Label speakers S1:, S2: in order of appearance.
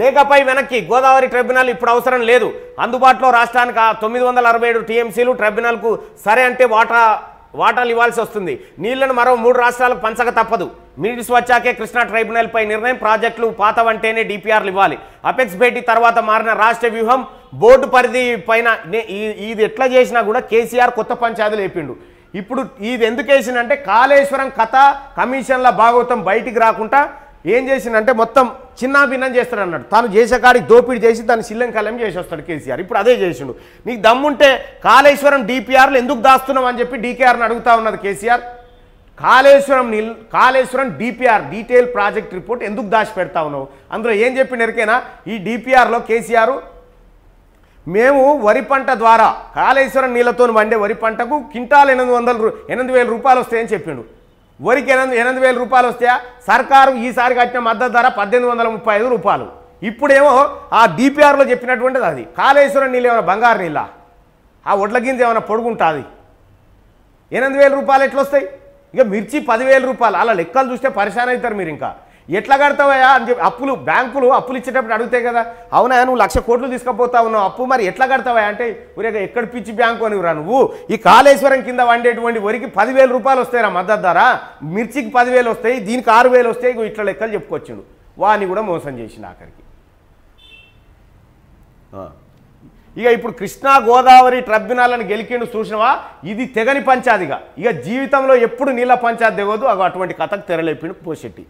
S1: లేకపై వెనక్కి గోదావరి ట్రైబ్యునల్ ఇప్పుడు అవసరం లేదు అందుబాటులో రాష్ట్రానికి ఆ తొమ్మిది వందల అరవై ఏడు టీఎంసీలు ట్రైబ్యునల్కు సరే అంటే వాటా వాటాలు ఇవ్వాల్సి వస్తుంది నీళ్లను మరో మూడు రాష్ట్రాలకు పంచక తప్పదు మినిట్స్ వచ్చాకే కృష్ణా ట్రైబ్యునల్పై నిర్ణయం ప్రాజెక్టులు పాతవంటేనే డిపిఆర్లు ఇవ్వాలి అపెక్స్ భేటీ తర్వాత మారిన రాష్ట్ర వ్యూహం బోర్డు పరిధి పైన ఇది ఎట్లా చేసినా కూడా కేసీఆర్ కొత్త పంచాయతీలు లేపిండు ఇప్పుడు ఇది ఎందుకు వేసిందంటే కాళేశ్వరం కథ కమిషన్ల భాగవతం బయటికి రాకుండా ఏం చేసిందంటే మొత్తం చిన్న భిన్నం చేస్తాడు అన్నాడు తాను చేసే కాడికి దోపిడీ చేసి దాన్ని శిల్లం కలం చేసి వస్తాడు కేసీఆర్ ఇప్పుడు అదే చేసిండు నీకు దమ్ముంటే కాళేశ్వరం డిపిఆర్లు ఎందుకు దాస్తున్నావు అని చెప్పి డీకేఆర్ని అడుగుతా ఉన్నది కేసీఆర్ కాళేశ్వరం నిల్ Kaleshwaram DPR detail project report ఎందుకు దాచి పెడతా ఉన్నావు అందులో ఏం చెప్పిన ఎరికైనా ఈ డిపిఆర్లో కేసీఆర్ మేము వరి పంట ద్వారా కాళేశ్వరం నీళ్ళతో వండే వరి పంటకు కింటాలు ఎనిమిది వందల ఎనిమిది వేల రూపాయలు వస్తాయని చెప్పిండు వరికి ఎనిమిది ఎనిమిది వేల రూపాయలు వస్తాయా సర్కారు ఈసారి కట్టిన మద్దతు ధర పద్దెనిమిది వందల ముప్పై ఐదు రూపాయలు ఇప్పుడేమో ఆ డిపిఆర్లో చెప్పినటువంటిది అది కాళేశ్వరం నీళ్ళు ఏమైనా బంగారు నీళ్ళ ఆ వడ్ల గింజ ఏమైనా పొడుగుంటుంది ఎనిమిది వేల రూపాయలు ఎట్లొస్తాయి ఇక మిర్చి పదివేల రూపాయలు అలా లెక్కలు చూస్తే పరిశాన్ అవుతారు మీరు ఇంకా ఎట్లా కడతావయా అని చెప్పి అప్పులు బ్యాంకులు అప్పులు ఇచ్చేటప్పుడు అడుగుతాయి కదా అవునా నువ్వు లక్ష కోట్లు తీసుకుపోతా ఉన్నావు అప్పు మరి ఎట్లా కడతావా అంటే ఊరేగా ఎక్కడ పిచ్చి బ్యాంకు అని రా నువ్వు ఈ కాళేశ్వరం కింద వండేటువంటి వరికి పదివేల రూపాయలు వస్తాయిరా మద్దతు ధర మిర్చికి పదివేలు వస్తాయి దీనికి ఆరు వేలు వస్తాయి ఇట్లా లెక్కలు చెప్పుకొచ్చిండు వాని కూడా మోసం చేసిండు ఆఖరికి ఇక ఇప్పుడు కృష్ణా గోదావరి ట్రబ్యునాలను గెలికిండు చూసినవా ఇది తెగని పంచాదిగా ఇక జీవితంలో ఎప్పుడు నీళ్ళ పంచాది దిగదు అటువంటి కథకు తెరలేపిండు పోషెట్టి